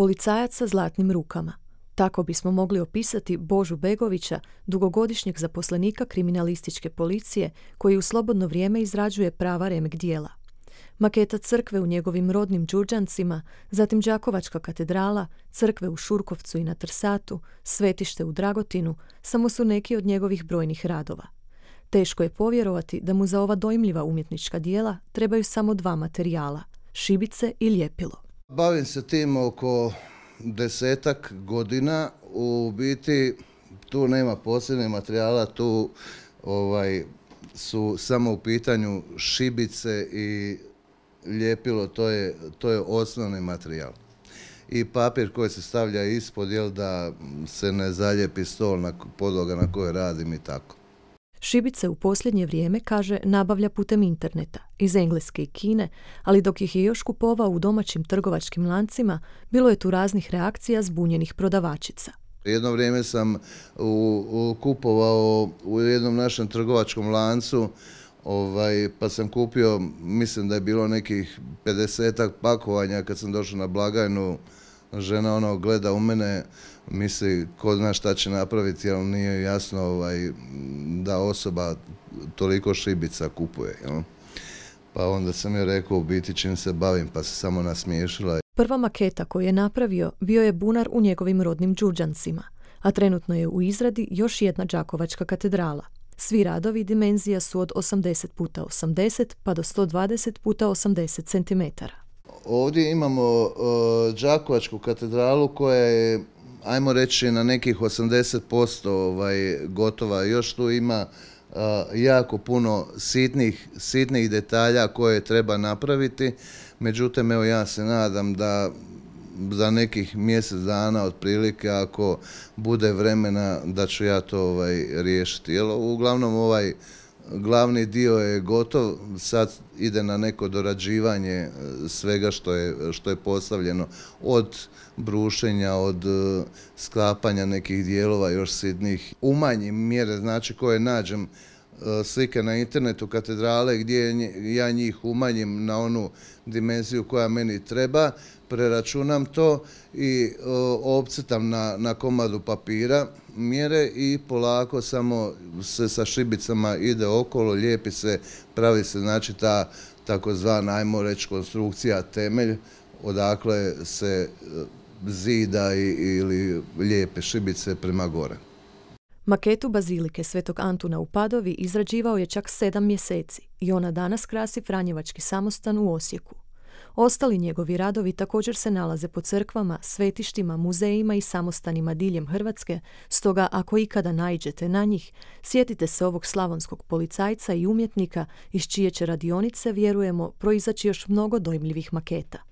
Policajac sa zlatnim rukama. Tako bismo mogli opisati Božu Begovića, dugogodišnjeg zaposlenika kriminalističke policije koji u slobodno vrijeme izrađuje prava remek dijela. Maketa crkve u njegovim rodnim Đurđancima, zatim Đakovačka katedrala, crkve u Šurkovcu i na Trsatu, svetište u Dragotinu, samo su neki od njegovih brojnih radova. Teško je povjerovati da mu za ova dojmljiva umjetnička dijela trebaju samo dva materijala, šibice i ljepilo. Bavim se tim oko desetak godina. U biti tu nema posebnih materijala, tu ovaj, su samo u pitanju šibice i ljepilo, to je, to je osnovni materijal. I papir koji se stavlja ispod, jel da se ne zaljepi stol na podloga na kojoj radim i tako. Šibice u posljednje vrijeme, kaže, nabavlja putem interneta, iz Engleske i Kine, ali dok ih je još kupovao u domaćim trgovačkim lancima, bilo je tu raznih reakcija zbunjenih prodavačica. Jedno vrijeme sam kupovao u jednom našem trgovačkom lancu, ovaj, pa sam kupio, mislim da je bilo nekih 50 pakovanja kad sam došao na blagajnu, žena ono gleda u mene, misli ko zna šta će napraviti jer nije jasno ovaj, da osoba toliko šibica kupuje. Jel? Pa onda sam joj rekao u biti čim se bavim pa se samo nasmiješila. Prva maketa koju je napravio bio je bunar u njegovim rodnim džuđancima, a trenutno je u izradi još jedna Đakovačka katedrala. Svi radovi dimenzija su od 80 puta 80 pa do 120 puta 80 centimetara. Ovdje imamo e, Đakovačku katedralu koja je, ajmo reći, na nekih 80% ovaj, gotova. Još tu ima e, jako puno sitnih, detalja koje treba napraviti. Međutim, evo ja se nadam da za nekih mjesec dana otprilike ako bude vremena da ću ja to ovaj, riješiti. Jer uglavnom ovaj glavni dio je gotov, sad ide na neko dorađivanje e, svega što je, što je postavljeno, od brušenja, od e, sklapanja nekih dijelova još sidnih. manji mjere, znači koje nađem E, slike na internetu katedrale gdje ja njih umanjim na onu dimenziju koja meni treba, preračunam to i e, opcetam na, komadu papira mjere i polako samo se sa šibicama ide okolo, lijepi se, pravi se znači ta takozvana, ajmo reći, konstrukcija temelj, odakle se e, zida ili lijepe šibice prema gore. Maketu bazilike Svetog Antuna u Padovi izrađivao je čak sedam mjeseci i ona danas krasi Franjevački samostan u Osijeku. Ostali njegovi radovi također se nalaze po crkvama, svetištima, muzejima i samostanima diljem Hrvatske, stoga ako ikada naiđete na njih, sjetite se ovog slavonskog policajca i umjetnika iz čije će radionice, vjerujemo, proizaći još mnogo dojmljivih maketa.